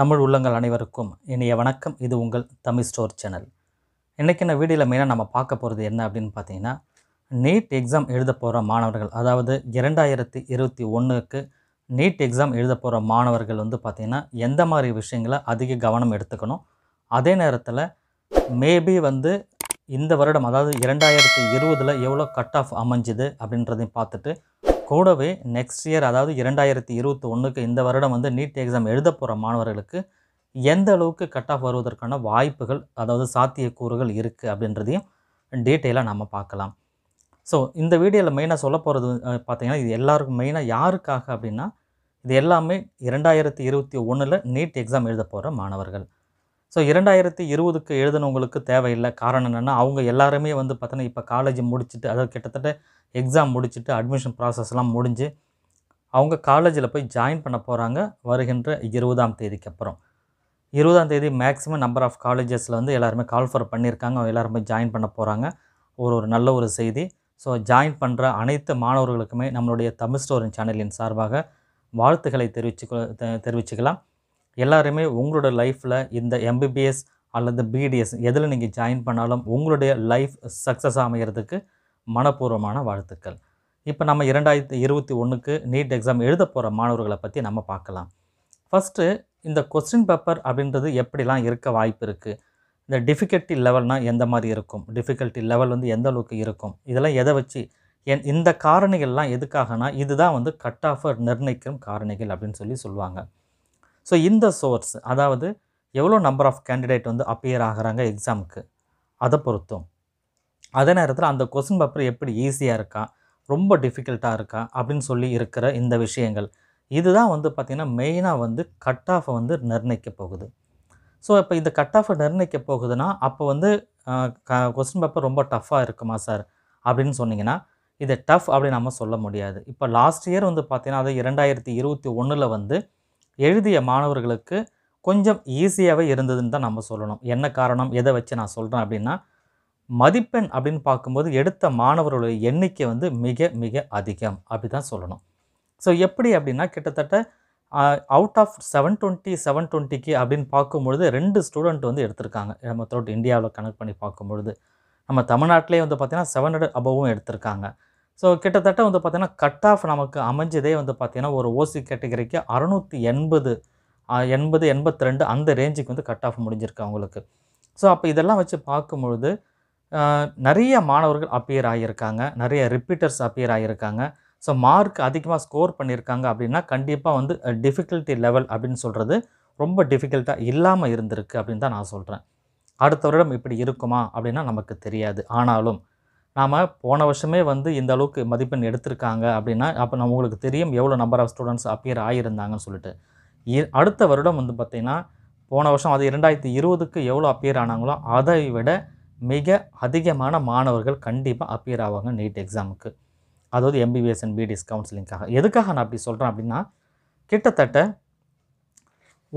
தமிழ் உள்ளங்கள் அனைவருக்கும் இனிய வணக்கம் இது உங்கள் தமிழ் ஸ்டோர் சேனல் இன்றைக்கி இந்த வீடியோவில் மெயினாக நம்ம பார்க்க போகிறது என்ன அப்படின்னு பார்த்தீங்கன்னா நீட் எக்ஸாம் எழுத போகிற மாணவர்கள் அதாவது இரண்டாயிரத்தி இருபத்தி ஒன்றுக்கு நீட் எக்ஸாம் எழுத போகிற மாணவர்கள் வந்து பார்த்திங்கன்னா எந்த மாதிரி விஷயங்களை அதிக கவனம் எடுத்துக்கணும் அதே நேரத்தில் மேபி வந்து இந்த வருடம் அதாவது இரண்டாயிரத்தி இருபதில் எவ்வளோ கட் ஆஃப் அமைஞ்சுது அப்படின்றதையும் பார்த்துட்டு கூடவே நெக்ஸ்ட் இயர் அதாவது இரண்டாயிரத்தி இருபத்தி ஒன்றுக்கு இந்த வருடம் வந்து நீட் எக்ஸாம் எழுத போகிற மாணவர்களுக்கு எந்த அளவுக்கு கட் ஆஃப் வருவதற்கான வாய்ப்புகள் அதாவது சாத்தியக்கூறுகள் இருக்குது அப்படின்றதையும் டீட்டெயிலாக நம்ம பார்க்கலாம் ஸோ இந்த வீடியோவில் மெயினாக சொல்ல போகிறது பார்த்திங்கன்னா இது எல்லாருக்கும் மெயினாக யாருக்காக அப்படின்னா இது எல்லாமே இரண்டாயிரத்தி இருபத்தி ஒன்றில் நீட் எக்ஸாம் எழுத போகிற மாணவர்கள் ஸோ இரண்டாயிரத்தி இருபதுக்கு எழுதுனவங்களுக்கு தேவையில்லை காரணம் என்னென்னா அவங்க எல்லாருமே வந்து பார்த்தோன்னா இப்போ காலேஜ் முடிச்சுட்டு அதாவது கிட்டத்தட்ட எக்ஸாம் முடிச்சுட்டு அட்மிஷன் ப்ராசஸ்லாம் முடிஞ்சு அவங்க காலேஜில் போய் ஜாயின் பண்ண போகிறாங்க வருகின்ற இருபதாம் தேதிக்கு அப்புறம் இருபதாம் தேதி மேக்ஸிமம் நம்பர் ஆஃப் காலேஜஸில் வந்து எல்லாருமே கால்ஃபர் பண்ணியிருக்காங்க அவங்க எல்லாருமே ஜாயின் பண்ண போகிறாங்க ஒரு ஒரு நல்ல ஒரு செய்தி ஸோ ஜாயின் பண்ணுற அனைத்து மாணவர்களுக்குமே நம்மளுடைய தமிழ் ஸ்டோரின் சேனலின் சார்பாக வாழ்த்துக்களை தெரிவிச்சு தெரிவிச்சுக்கலாம் எல்லாருமே உங்களோட லைஃப்பில் இந்த எம்பிபிஎஸ் அல்லது பிடிஎஸ் எதில் நீங்கள் ஜாயின் பண்ணாலும் உங்களுடைய லைஃப் சக்ஸஸ் அமைகிறதுக்கு மனப்பூர்வமான வாழ்த்துக்கள் இப்போ நம்ம இரண்டாயிரத்தி இருபத்தி ஒன்றுக்கு நீட் எக்ஸாம் எழுத போகிற மாணவர்களை பற்றி நம்ம பார்க்கலாம் ஃபஸ்ட்டு இந்த கொஸ்டின் பேப்பர் அப்படின்றது எப்படிலாம் இருக்க வாய்ப்பு இருக்குது இந்த டிஃபிகல்ட்டி லெவல்னால் எந்த மாதிரி இருக்கும் டிஃபிகல்ட்டி லெவல் வந்து எந்த அளவுக்கு இருக்கும் இதெல்லாம் எதை வச்சு என் இந்த காரணிகள்லாம் எதுக்காகனா இதுதான் வந்து கட் ஆஃபர் நிர்ணயிக்கும் காரணிகள் அப்படின்னு சொல்லி சொல்லுவாங்க ஸோ இந்த சோர்ஸ் அதாவது எவ்வளோ நம்பர் ஆஃப் கேண்டிடேட் வந்து அப்பியர் ஆகிறாங்க எக்ஸாமுக்கு அதை பொறுத்தும் அதே நேரத்தில் அந்த கொஸ்டின் பேப்பர் எப்படி ஈஸியாக இருக்கா ரொம்ப டிஃபிகல்ட்டாக இருக்கா அப்படின்னு சொல்லி இருக்கிற இந்த விஷயங்கள் இதுதான் வந்து பார்த்திங்கன்னா மெயினாக வந்து கட் ஆஃபை வந்து நிர்ணயிக்க போகுது ஸோ இப்போ இந்த கட் ஆஃபை நிர்ணயிக்க போகுதுன்னா அப்போ வந்து கொஸ்டின் பேப்பர் ரொம்ப டஃப்பாக இருக்குமா சார் அப்படின்னு சொன்னிங்கன்னா இதை டஃப் அப்படின்னு நம்ம சொல்ல முடியாது இப்போ லாஸ்ட் இயர் வந்து பார்த்திங்கன்னா அது இரண்டாயிரத்தி இருபத்தி ஒன்றில் வந்து எழுதிய மாணவர்களுக்கு கொஞ்சம் ஈஸியாகவே இருந்ததுன்னு தான் நம்ம சொல்லணும் என்ன காரணம் எதை வச்சு நான் சொல்கிறேன் அப்படின்னா மதிப்பெண் அப்படின்னு பார்க்கும்போது எடுத்த மாணவர்களுடைய எண்ணிக்கை வந்து மிக மிக அதிகம் அப்படி தான் சொல்லணும் ஸோ எப்படி அப்படின்னா கிட்டத்தட்ட out of seven twenty seven டுவெண்ட்டிக்கு அப்படின்னு பார்க்கும்பொழுது ரெண்டு ஸ்டூடெண்ட் வந்து எடுத்திருக்காங்க நம்ம த்ரோட் இந்தியாவில் கனெக்ட் பண்ணி பார்க்கும்பொழுது நம்ம தமிழ்நாட்டிலே வந்து பார்த்திங்கன்னா செவன் ஹண்ட்ரட் அபவும் எடுத்திருக்காங்க ஸோ கிட்டத்தட்ட வந்து பார்த்திங்கன்னா கட் ஆஃப் நமக்கு அமைஞ்சதே வந்து பார்த்திங்கன்னா ஒரு ஓசி கேட்டகரிக்கு அறநூற்றி எண்பது எண்பது எண்பத்தி ரெண்டு அந்த ரேஞ்சுக்கு வந்து கட் ஆஃப் முடிஞ்சிருக்கு அவங்களுக்கு ஸோ அப்போ இதெல்லாம் வச்சு பார்க்கும்பொழுது நிறைய மாணவர்கள் அப்பியர் ஆகியிருக்காங்க நிறைய ரிப்பீட்டர்ஸ் அப்பியர் ஆகியிருக்காங்க ஸோ மார்க் அதிகமாக ஸ்கோர் பண்ணியிருக்காங்க அப்படின்னா கண்டிப்பாக வந்து டிஃபிகல்ட்டி லெவல் அப்படின்னு சொல்கிறது ரொம்ப டிஃபிகல்ட்டாக இல்லாமல் இருந்திருக்கு அப்படின்னு தான் நான் சொல்கிறேன் அடுத்த வருடம் இப்படி இருக்குமா அப்படின்னா நமக்கு தெரியாது ஆனாலும் நாம் போன வருஷமே வந்து இந்த அளவுக்கு மதிப்பெண் எடுத்திருக்காங்க அப்படின்னா அப்போ நம்ம உங்களுக்கு தெரியும் எவ்வளோ நம்பர் ஆஃப் ஸ்டூடெண்ட்ஸ் அப்பியர் ஆகியிருந்தாங்கன்னு சொல்லிட்டு அடுத்த வருடம் வந்து பார்த்திங்கன்னா போன வருஷம் அது இரண்டாயிரத்தி இருபதுக்கு எவ்வளோ அப்பியர் ஆனாங்களோ அதை விட மிக அதிகமான மாணவர்கள் கண்டிப்பாக அப்பியர் ஆவாங்க நீட் எக்ஸாமுக்கு அதாவது எம்பிபிஎஸ் அண்ட் பிடிஎஸ் கவுன்சிலிங்காக எதுக்காக நான் அப்படி சொல்கிறேன் அப்படின்னா கிட்டத்தட்ட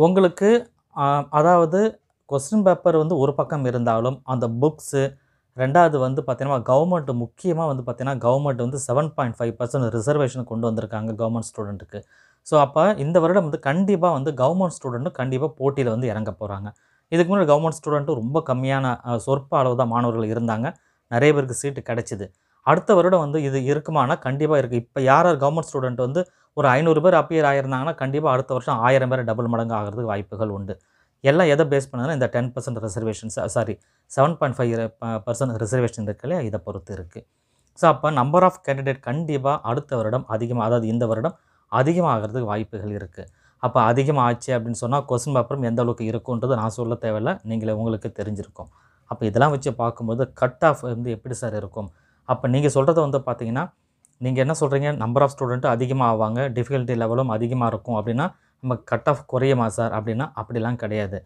உங்களுக்கு அதாவது கொஸ்டின் பேப்பர் வந்து ஒரு பக்கம் இருந்தாலும் அந்த புக்ஸு ரெண்டாவது வந்து பார்த்திங்கன்னா கவர்மெண்ட் முக்கியமாக வந்து பார்த்திங்கன்னா கவர்மெண்ட் வந்து seven point five percent reservation கொண்டு வந்திருக்காங்க கவர்மெண்ட் ஸ்டூடெண்ட்டுக்கு ஸோ அப்போ இந்த வருடம் வந்து கண்டிப்பாக வந்து கவர்மெண்ட் ஸ்டூடெண்ட்டும் கண்டிப்பாக போட்டியில் வந்து இறங்க போகிறாங்க இதுக்கு முன்னாடி கவர்மெண்ட் ஸ்டூடெண்ட்டும் ரொம்ப கம்மியான சொற்ப அளவு தான் மாணவர்கள் இருந்தாங்க நிறைய பேருக்கு சீட்டு கிடச்சிது அடுத்த வருடம் வந்து இது இருக்குமானா கண்டிப்பாக இருக்குது இப்போ யார் கவர்மெண்ட் ஸ்டூடெண்ட் வந்து ஒரு ஐநூறு பேர் அப்பியர் ஆயிருந்தாங்கன்னா கண்டிப்பாக அடுத்த வருஷம் ஆயிரம் பேர் டபுள் மடங்கு ஆகிறதுக்கு வாய்ப்புகள் உண்டு எல்லாம் எதை பேஸ் பண்ணாலும் இந்த ten percent reservations sorry seven point five percent reservation இருக்கு இல்லையா இதை பொறுத்து இருக்குது ஸோ அப்போ நம்பர் ஆஃப் கேண்டிடேட் கண்டிப்பாக அடுத்த வருடம் அதிகமாக அதாவது இந்த வருடம் அதிகமாகிறதுக்கு வாய்ப்புகள் இருக்குது அப்போ அதிகமாக ஆச்சு அப்படின்னு சொன்னால் கொஸ்டின் பேப்பரும் எந்த அளவுக்கு இருக்குன்றது நான் சொல்ல தேவையில்லை நீங்களே உங்களுக்கு தெரிஞ்சிருக்கும் அப்போ இதெல்லாம் வச்சு பார்க்கும்போது கட் ஆஃப் வந்து எப்படி சார் இருக்கும் அப்போ நீங்கள் சொல்கிறத வந்து பார்த்தீங்கன்னா நீங்கள் என்ன சொல்கிறீங்க நம்பர் ஆஃப் ஸ்டூடெண்ட்டு அதிகமாக ஆவாங்க டிஃபிகல்ட்டி லெவலும் அதிகமாக இருக்கும் அப்படின்னா நம்ம கட் ஆஃப் குறையுமா சார் அப்படின்னா அப்படிலாம் கிடையாது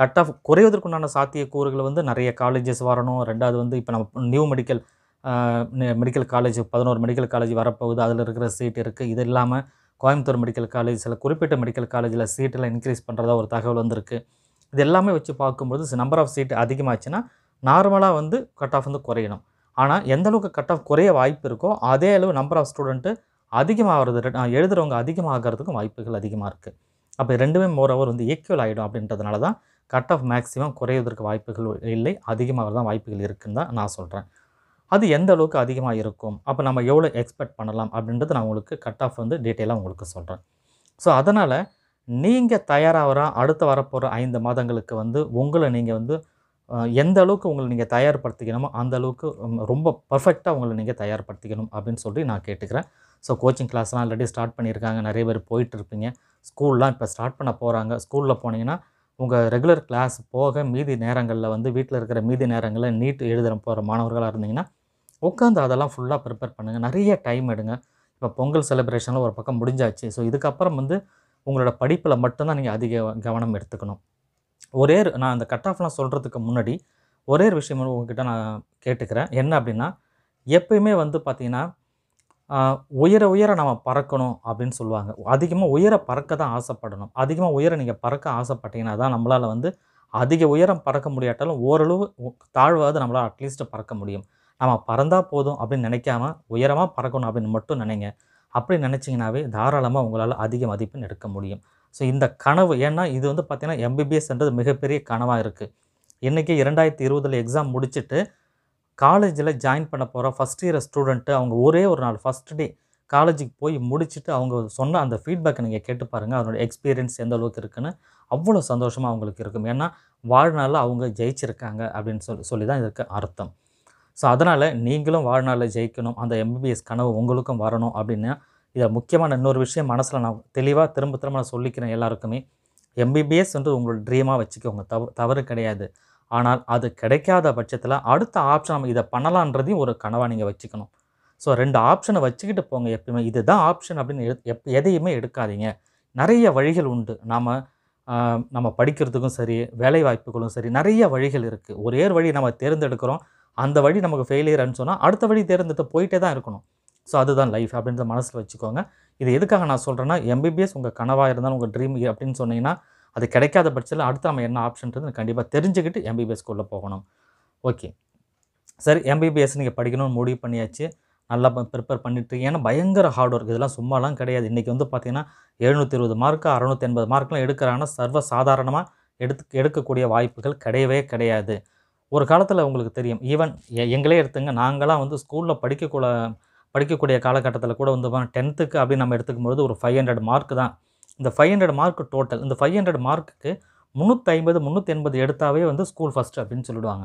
கட் ஆஃப் குறைவதற்குண்டான சாத்தியக்கூறுகள் வந்து நிறைய காலேஜஸ் வரணும் ரெண்டாவது வந்து இப்போ நம்ம நியூ மெடிக்கல் மெடிக்கல் காலேஜ் பதினோரு மெடிக்கல் காலேஜ் வரப்போகுது அதில் இருக்கிற சீட் இருக்குது இது இல்லாமல் கோயம்புத்தூர் மெடிக்கல் காலேஜ் சில குறிப்பிட்ட மெடிக்கல் காலேஜில் சீட்டெல்லாம் இன்க்ரீஸ் பண்ணுறதா ஒரு தகவல் வந்திருக்கு இது எல்லாமே வச்சு பார்க்கும்போது நம்பர் ஆஃப் சீட் அதிகமாகச்சுன்னா நார்மலாக வந்து கட் ஆஃப் வந்து குறையணும் ஆனால் எந்த அளவுக்கு கட் ஆஃப் குறைய வாய்ப்பு இருக்கோ அதே அளவு நம்பர் ஆஃப் ஸ்டூடெண்ட்டு அதிகமாகிறது எழுதுகிறவங்க அதிகமாகிறதுக்கும் வாய்ப்புகள் அதிகமாக இருக்குது அப்போ ரெண்டுமே மோர் ஹவர் வந்து ஈக்குவல் ஆகிடும் அப்படின்றதுனால தான் கட் ஆஃப் மேக்ஸிமம் குறைவதற்கு வாய்ப்புகள் இல்லை அதிகமாக தான் வாய்ப்புகள் இருக்குன்னு தான் நான் சொல்கிறேன் அது எந்த அளவுக்கு அதிகமாக இருக்கும் அப்போ நம்ம எவ்வளோ எக்ஸ்பெக்ட் பண்ணலாம் அப்படின்றது நான் உங்களுக்கு கட் ஆஃப் வந்து டீட்டெயிலாக உங்களுக்கு சொல்கிறேன் ஸோ அதனால் நீங்கள் தயாராகிறா அடுத்து வரப்போகிற ஐந்து மாதங்களுக்கு வந்து உங்களை நீங்கள் வந்து எந்த அளவுக்கு உங்களை நீங்கள் தயார்படுத்திக்கணுமோ அந்த அளவுக்கு ரொம்ப பர்ஃபெக்டாக உங்களை நீங்கள் தயார்படுத்திக்கணும் அப்படின்னு சொல்லி நான் கேட்டுக்கிறேன் ஸோ கோச்சிங் கிளாஸ்லாம் ஆல்ரெடி ஸ்டார்ட் பண்ணியிருக்காங்க நிறைய பேர் போயிட்டுருப்பீங்க ஸ்கூல்லாம் இப்போ ஸ்டார்ட் பண்ண போகிறாங்க ஸ்கூலில் போனீங்கன்னா உங்கள் ரெகுலர் கிளாஸ் போக மீதி நேரங்களில் வந்து வீட்டில் இருக்கிற மீதி நேரங்களில் நீட் எழுதுற போகிற மாணவர்களாக இருந்தீங்கன்னா உட்காந்து அதெல்லாம் ஃபுல்லாக ப்ரிப்பேர் பண்ணுங்கள் நிறைய டைம் எடுங்க இப்போ பொங்கல் செலிப்ரேஷனில் ஒரு பக்கம் முடிஞ்சாச்சு ஸோ இதுக்கப்புறம் வந்து உங்களோட படிப்பில் மட்டும்தான் நீங்கள் அதிக கவனம் எடுத்துக்கணும் ஒரே நான் அந்த கட் ஆஃப்லாம் சொல்கிறதுக்கு முன்னாடி ஒரே ஒரு விஷயம் உங்ககிட்ட நான் கேட்டுக்கிறேன் என்ன அப்படின்னா எப்பயுமே வந்து பார்த்திங்கன்னா உயர உயர நம்ம பறக்கணும் அப்படின்னு சொல்லுவாங்க அதிகமாக உயர பறக்க தான் ஆசைப்படணும் அதிகமாக உயர நீங்கள் பறக்க ஆசைப்பட்டீங்கன்னா தான் நம்மளால் வந்து அதிக உயரம் பறக்க முடியாட்டாலும் ஓரளவு தாழ்வாவது நம்மளால் அட்லீஸ்ட் பறக்க முடியும் நம்ம பறந்தால் போதும் அப்படின்னு நினைக்காம உயரமாக பறக்கணும் அப்படின்னு மட்டும் நினைங்க அப்படி நினச்சிங்கனாவே தாராளமாக உங்களால் அதிக மதிப்பெண் எடுக்க முடியும் ஸோ இந்த கனவு ஏன்னா இது வந்து பார்த்திங்கன்னா எம்பிபிஎஸ்ன்றது மிகப்பெரிய கனவாக இருக்குது இன்றைக்கி இரண்டாயிரத்தி இருபதில் எக்ஸாம் முடிச்சுட்டு காலேஜில் ஜாயின் பண்ண போகிற ஃபஸ்ட் இயர் ஸ்டூடெண்ட்டு அவங்க ஒரே ஒரு நாள் ஃபஸ்ட் டே காலேஜுக்கு போய் முடிச்சுட்டு அவங்க சொன்ன அந்த ஃபீட்பேக்கை நீங்கள் கேட்டு பாருங்கள் அதனுடைய எக்ஸ்பீரியன்ஸ் எந்த அளவுக்கு இருக்குன்னு அவ்வளோ சந்தோஷமாக அவங்களுக்கு இருக்கும் ஏன்னா வாழ்நாளில் அவங்க ஜெயிச்சிருக்காங்க அப்படின்னு சொல்லி சொல்லி தான் இதற்கு அர்த்தம் ஸோ அதனால் நீங்களும் வாழ்நாளில் ஜெயிக்கணும் அந்த எம்பிபிஎஸ் கனவு உங்களுக்கும் வரணும் அப்படின்னா இதை முக்கியமான இன்னொரு விஷயம் மனசில் நான் தெளிவாக திரும்ப திரும்ப நான் சொல்லிக்கிறேன் எல்லாருக்குமே எம்பிபிஎஸ் வந்து உங்களோட ட்ரீமாக வச்சுக்கோங்க தவறு தவறு கிடையாது ஆனால் அது கிடைக்காத பட்சத்தில் அடுத்த ஆப்ஷன் நம்ம இதை பண்ணலான்றதையும் ஒரு கனவாக நீங்கள் வச்சுக்கணும் ஸோ ரெண்டு ஆப்ஷனை வச்சுக்கிட்டு போங்க எப்பயுமே இதுதான் ஆப்ஷன் அப்படின்னு எப் எதையுமே எடுக்காதீங்க நிறைய வழிகள் உண்டு நாம் நம்ம படிக்கிறதுக்கும் சரி வேலை வாய்ப்புகளும் சரி நிறைய வழிகள் இருக்குது ஒரே வழி நம்ம தேர்ந்தெடுக்கிறோம் அந்த வழி நமக்கு ஃபெயிலியர்னு சொன்னால் அடுத்த வழி தேர்ந்தெடுத்து போயிட்டே தான் இருக்கணும் ஸோ அதுதான் லைஃப் அப்படின்றத மனசில் வச்சுக்கோங்க இது எதுக்காக நான் சொல்கிறேன்னா எம்பிபிஎஸ் உங்கள் கனவாக இருந்தாலும் உங்கள் ட்ரீம் அப்படின்னு சொன்னீங்கன்னா அது கிடைக்காத பட்சத்தில் அடுத்து நம்ம என்ன ஆப்ஷன்ன்றது கண்டிப்பாக தெரிஞ்சுக்கிட்டு எம்பிபிஎஸ் ஸ்கூலில் போகணும் ஓகே சரி எம்பிபிஎஸ் நீங்கள் படிக்கணும்னு முடிவு பண்ணியாச்சு நல்லா ப்ரிப்பேர் பண்ணிட்டு ஏன்னா பயங்கர ஹார்ட் ஒர்க் இதெல்லாம் சும்மாலாம் கிடையாது இன்றைக்கி வந்து பார்த்திங்கன்னா எழுநூற்றி இருபது மார்க் அறநூற்றி எண்பது மார்க்கெலாம் எடுக்கிறாங்கன்னா சர்வ சாதாரணமாக எடுத்து எடுக்கக்கூடிய வாய்ப்புகள் கிடையவே கிடையாது ஒரு காலத்தில் உங்களுக்கு தெரியும் ஈவன் எங்களே எடுத்துங்க நாங்களாம் வந்து ஸ்கூலில் படிக்கக்கூட படிக்கக்கூடிய காலகட்டத்தில் கூட வந்து டென்த்துக்கு அப்படின்னு நம்ம எடுத்துக்கும் ஒரு ஃபைவ் ஹண்ட்ரட் மார்க் தான் இந்த ஃபைவ் ஹண்ட்ரட் மார்க் டோட்டல் இந்த ஃபைவ் ஹண்ட்ரட் மார்க்குக்கு முந்நூற்றி ஐம்பது முந்நூற்றி எண்பது எடுத்தாவே வந்து ஸ்கூல் ஃபஸ்ட் அப்படின்னு சொல்லிடுவாங்க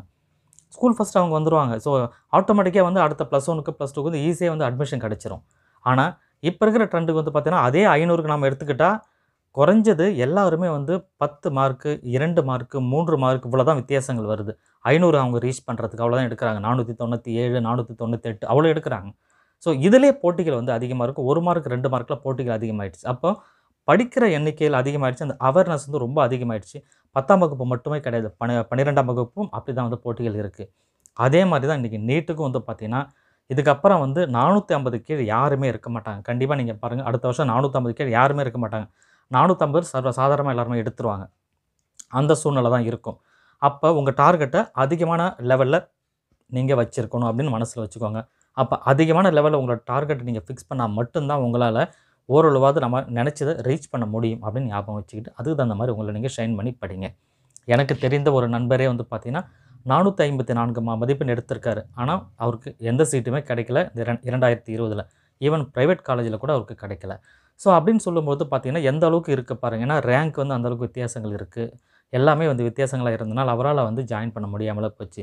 ஸ்கூல் ஃபஸ்ட் அவங்க வந்துடுவாங்க ஸோ ஆட்டோமேட்டிக்காக வந்து அடுத்த ப்ளஸ் ஒனுக்கு ப்ளஸ் டூக்கு வந்து ஈஸியாக வந்து அட்மிஷன் கிடச்சிரும் ஆனால் இப்போ இருக்கிற ட்ரெண்டுக்கு வந்து பார்த்திங்கன்னா அதே ஐநூறுக்கு நம்ம எடுத்துக்கிட்டால் குறைஞ்சது எல்லாருமே வந்து பத்து மார்க்கு இரண்டு மார்க்கு மூன்று மார்க்கு இவ்வளோ தான் வித்தியாசங்கள் வருது ஐநூறு அவங்க ரீச் பண்ணுறதுக்கு அவ்வளோ தான் எடுக்கிறாங்க நானூற்றி தொண்ணூற்றி ஏழு நானூற்றி தொண்ணூற்றி எட்டு அவ்வளோ எடுக்கிறாங்க ஸோ இதிலே போட்டிகள் வந்து அதிகமாக இருக்கும் ஒரு மார்க் ரெண்டு மார்க்கில் போட்டிகள் அதிகமாகிடுச்சு அப்போ படிக்கிற எண்ணிக்கையில் அதிகமாகிடுச்சு அந்த அவேர்னஸ் வந்து ரொம்ப அதிகமாகிடுச்சு பத்தாம் வகுப்பு மட்டுமே கிடையாது பன பன்னிரெண்டாம் வகுப்பும் அப்படி தான் வந்து போட்டிகள் இருக்குது அதே மாதிரி தான் இன்றைக்கி நீட்டுக்கும் வந்து பார்த்திங்கன்னா இதுக்கப்புறம் வந்து நானூற்றி ஐம்பது கீழ் யாருமே இருக்க மாட்டாங்க கண்டிப்பாக நீங்கள் பாருங்கள் அடுத்த வருஷம் நானூற்றம்பது கீழ் யாருமே இருக்க மாட்டாங்க நானூற்றம்பது சர்வ சாதாரணமாக எல்லாருமே எடுத்துருவாங்க அந்த சூழ்நிலை தான் இருக்கும் அப்போ உங்கள் டார்கெட்டை அதிகமான லெவலில் நீங்கள் வச்சுருக்கணும் அப்படின்னு மனசில் வச்சுக்கோங்க அப்போ அதிகமான லெவலில் உங்களோட டார்கெட்டை நீங்கள் ஃபிக்ஸ் பண்ணால் மட்டும்தான் உங்களால் ஓரளவாவது நம்ம நினச்சதை ரீச் பண்ண முடியும் அப்படின்னு ஞாபகம் வச்சுக்கிட்டு அதுக்கு தகுந்த மாதிரி உங்களை நீங்கள் ஷைன் பண்ணி படிங்க எனக்கு தெரிந்த ஒரு நண்பரே வந்து பார்த்திங்கன்னா நானூற்றி ஐம்பத்தி நான்கு மா மதிப்பெண் எடுத்திருக்காரு ஆனால் அவருக்கு எந்த சீட்டுமே கிடைக்கல இரண்டாயிரத்தி இருபதில் ஈவன் ப்ரைவேட் காலேஜில் கூட அவருக்கு கிடைக்கல ஸோ அப்படின்னு சொல்லும்போது பார்த்திங்கன்னா எந்த அளவுக்கு இருக்க பாருங்கள் ஏன்னா ரேங்க் வந்து அந்தளவுக்கு வித்தியாசங்கள் இருக்குது எல்லாமே வந்து வித்தியாசங்களாக இருந்தனால் அவரால் வந்து ஜாயின் பண்ண முடியாமல் போச்சு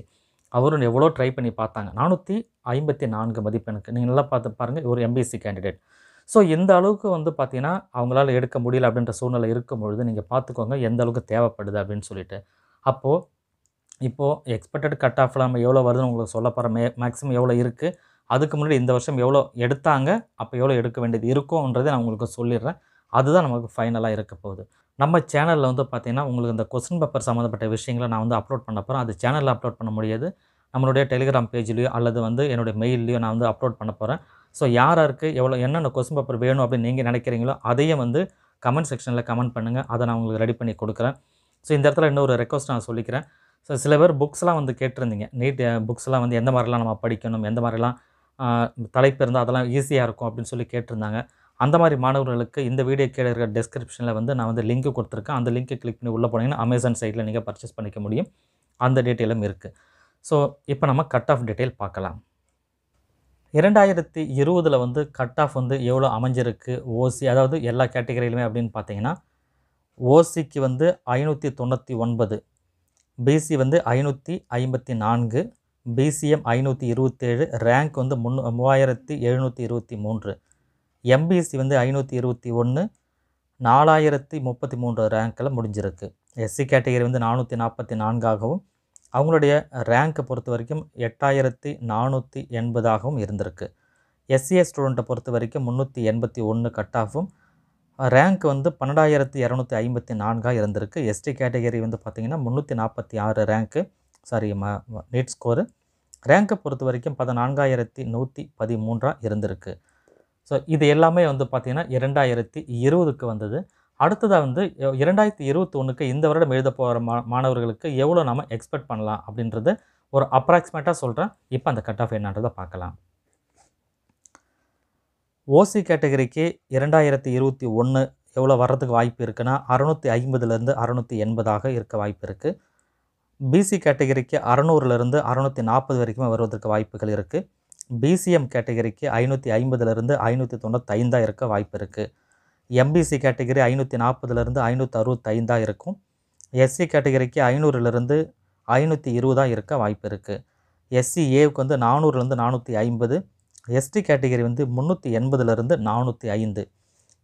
அவரும் எவ்வளோ ட்ரை பண்ணி பார்த்தாங்க நானூற்றி ஐம்பத்தி நான்கு மதிப்பெண்ணுக்கு நீங்கள் நல்லா பார்த்து பாருங்கள் ஒரு எம்பிஎஸ்சி கேண்டிடேட் ஸோ இந்த அளவுக்கு வந்து பார்த்திங்கன்னா அவங்களால எடுக்க முடியல அப்படின்ற சூழ்நிலை இருக்கும் பொழுது நீங்கள் பார்த்துக்கோங்க எந்த அளவுக்கு தேவைப்படுது அப்படின்னு சொல்லிட்டு அப்போது இப்போது எக்ஸ்பெக்டட் கட் ஆஃப் நம்ம எவ்வளோ வருதுன்னு உங்களுக்கு சொல்ல போகிற மே மேக்ஸிமம் எவ்வளோ இருக்குது அதுக்கு முன்னாடி இந்த வருஷம் எவ்வளோ எடுத்தாங்க அப்போ எவ்வளோ எடுக்க வேண்டியது இருக்கும்ன்றதை நான் உங்களுக்கு சொல்லிடுறேன் அதுதான் நமக்கு ஃபைனலாக இருக்க போகுது நம்ம சேனலில் வந்து பார்த்திங்கன்னா உங்களுக்கு இந்த கொஸ்டின் பேப்பர் சம்மந்தப்பட்ட விஷயங்களை நான் வந்து அப்லோட் பண்ண போகிறேன் அது சேனலில் அப்லோட் பண்ண முடியாது நம்மளுடைய டெலிகிராம் பேஜ்லேயோ அல்லது வந்து என்னுடைய மெயில்லையோ நான் வந்து அப்லோட் பண்ண போகிறேன் ஸோ யார் யாருக்கு எவ்வளோ என்னென்ன கொஸ்டின் பேப்பர் வேணும் அப்படின்னு நீங்கள் நினைக்கிறீங்களோ அதையும் வந்து கமெண்ட் செக்ஷனில் கமெண்ட் பண்ணுங்கள் அதை நான் உங்களுக்கு ரெடி பண்ணி கொடுக்குறேன் ஸோ இந்த இடத்துல இன்னொரு ரெக்வஸ்ட் நான் சொல்லிக்கிறேன் ஸோ சில பேர் புக்ஸ்லாம் வந்து கேட்டிருந்தீங்க நீட் புக்ஸ்லாம் வந்து எந்த மாதிரிலாம் நம்ம படிக்கணும் எந்த மாதிரிலாம் தலைப்பு இருந்தால் அதெல்லாம் ஈஸியாக இருக்கும் அப்படின்னு சொல்லி கேட்டிருந்தாங்க அந்த மாதிரி மாணவர்களுக்கு இந்த வீடியோ கீழே இருக்கிற டெஸ்கிரிப்ஷனில் வந்து நான் வந்து லிங்க் கொடுத்துருக்கேன் அந்த லிங்க்கை கிளிக் பண்ணி உள்ளே போனீங்கன்னா அமேசான் சைட்டில் நீங்கள் பர்ச்சேஸ் பண்ணிக்க முடியும் அந்த டீட்டெயிலும் இருக்குது ஸோ இப்போ நம்ம கட் ஆஃப் டீட்டெயில் பார்க்கலாம் இரண்டாயிரத்தி இருபதில் வந்து கட் ஆஃப் வந்து எவ்வளோ அமைஞ்சிருக்கு ஓசி அதாவது எல்லா கேட்டகரியிலுமே அப்படின்னு பார்த்தீங்கன்னா ஓசிக்கு வந்து ஐநூற்றி தொண்ணூற்றி ஒன்பது பிசி வந்து ஐநூற்றி ஐம்பத்தி நான்கு பிசிஎம் ஐநூற்றி இருபத்தேழு ரேங்க் வந்து முன்னூ மூவாயிரத்தி எழுநூற்றி இருபத்தி மூன்று எம்பிசி வந்து ஐநூற்றி இருபத்தி ஒன்று நாலாயிரத்தி முப்பத்தி மூன்று ரேங்க்கில் முடிஞ்சிருக்கு எஸ்சி கேட்டகரி வந்து நானூற்றி நாற்பத்தி நான்காகவும் அவங்களுடைய ரேங்க்கை பொறுத்த வரைக்கும் எட்டாயிரத்தி நானூற்றி எண்பதாகவும் இருந்திருக்கு எஸ்சிஎஸ் ஸ்டூடெண்ட்டை e பொறுத்த வரைக்கும் முந்நூற்றி எண்பத்தி ஒன்று கட் ஆஃபும் ரேங்க் வந்து பன்னெண்டாயிரத்தி இரநூத்தி ஐம்பத்தி நான்காக இருந்திருக்கு எஸ்டி கேட்டகரி வந்து பார்த்திங்கன்னா முந்நூற்றி நாற்பத்தி ஆறு ரேங்க்கு சாரி ம நீட் ஸ்கோரு ரேங்க்கை பொறுத்த வரைக்கும் பதினான்காயிரத்தி நூற்றி பதிமூன்றாக இருந்திருக்கு ஸோ இது எல்லாமே வந்து பார்த்திங்கன்னா இரண்டாயிரத்தி இருபதுக்கு வந்தது அடுத்ததாக வந்து இரண்டாயிரத்தி இருபத்தி ஒன்றுக்கு இந்த வருடம் எழுத போகிற மா மாணவர்களுக்கு எவ்வளோ நம்ம எக்ஸ்பெக்ட் பண்ணலாம் அப்படின்றது ஒரு அப்ராக்சிமேட்டாக சொல்கிறேன் இப்போ அந்த கட் ஆஃப் என்னன்றதை பார்க்கலாம் ஓசி கேட்டகரிக்கு இரண்டாயிரத்தி இருபத்தி ஒன்று எவ்வளோ வர்றதுக்கு வாய்ப்பு இருக்குன்னா அறநூற்றி ஐம்பதுலேருந்து அறநூற்றி எண்பதாக இருக்க வாய்ப்பு இருக்குது பிசி கேட்டகரிக்கு அறநூறுலேருந்து அறநூற்றி நாற்பது வரைக்குமே வருவதற்கு வாய்ப்புகள் இருக்குது பிசிஎம் கேட்டகரிக்கு ஐநூற்றி ஐம்பதுலேருந்து ஐநூற்றி தொண்ணூற்றி ஐந்தாக இருக்க வாய்ப்பு இருக்குது எம்பிசி கேட்டகரி ஐநூற்றி நாற்பதுலேருந்து ஐநூற்றி அறுபத்தைந்தாக இருக்கும் எஸ்சி கேட்டகரிக்கு ஐநூறுலேருந்து ஐநூற்றி இருபதாக இருக்க வாய்ப்பு இருக்குது எஸ்சி ஏவுக்கு வந்து நானூறுலேருந்து நானூற்றி ஐம்பது எஸ்டி கேட்டகரி வந்து முந்நூற்றி எண்பதுலேருந்து நானூற்றி ஐந்து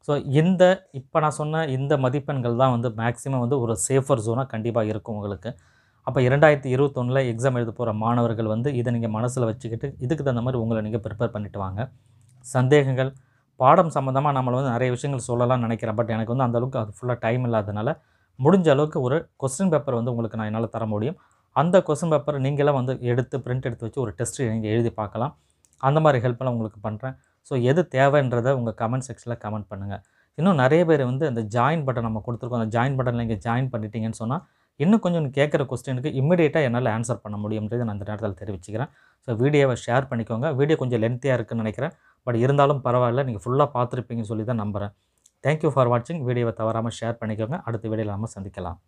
ஸோ இந்த இப்போ நான் சொன்ன இந்த மதிப்பெண்கள் தான் வந்து மேக்ஸிமம் வந்து ஒரு சேஃபர் ஜோனாக கண்டிப்பாக இருக்கும் உங்களுக்கு அப்போ இரண்டாயிரத்தி இருபத்தொன்னில் எக்ஸாம் எழுத போகிற மாணவர்கள் வந்து இதை நீங்கள் மனசில் வச்சுக்கிட்டு இதுக்கு தகுந்த மாதிரி உங்களை நீங்கள் ப்ரிப்பேர் பண்ணிவிட்டு வாங்க சந்தேகங்கள் பாடம் சம்மந்தமாக நம்மளை வந்து நிறைய விஷயங்கள் சொல்லலாம்னு நினைக்கிறேன் பட் எனக்கு வந்து அந்தளவுக்கு அது ஃபுல்லாக டைம் இல்லாததுனால முடிஞ்ச அளவுக்கு ஒரு கொஸ்டின் பேப்பர் வந்து உங்களுக்கு நான் என்னால் தர முடியும் அந்த கொஸ்டின் பேப்பர் நீங்களாம் வந்து எடுத்து பிரிண்ட் எடுத்து வச்சு ஒரு டெஸ்ட்டு நீங்கள் எழுதி பார்க்கலாம் அந்த மாதிரி ஹெல்ப்லாம் உங்களுக்கு பண்ணுறேன் ஸோ எது தேவைன்றதை உங்கள் கமெண்ட் செக்ஷனில் கமெண்ட் பண்ணுங்கள் இன்னும் நிறைய பேர் வந்து அந்த ஜாயின் பட்டன் நம்ம கொடுத்துருக்கோம் அந்த ஜாயின் பட்டனில் நீங்கள் ஜாயின் பண்ணிட்டீங்கன்னு சொன்னால் இன்னும் கொஞ்சம் கேட்குற கொஸ்டினுக்கு இமீடியேட்டாக என்னால் ஆன்சர் பண்ண முடியுன்றதை நான் அந்த நேரத்தில் தெரிவிச்சுக்கிறேன் ஸோ வீடியோவை ஷேர் பண்ணிக்கோங்க வீடியோ கொஞ்சம் லென்த்தியாக இருக்குதுன்னு நினைக்கிறேன் பட் இருந்தாலும் பரவாயில்ல நீங்கள் ஃபுல்லாக பார்த்துருப்பீங்கன்னு சொல்லி தான் நம்புகிறேன் தேங்க்யூ ஃபார் வாட்சிங் வீடியோவை தவறாமல் ஷேர் பண்ணிக்கோங்க அடுத்த வீடியோவில் நம்ம சந்திக்கலாம்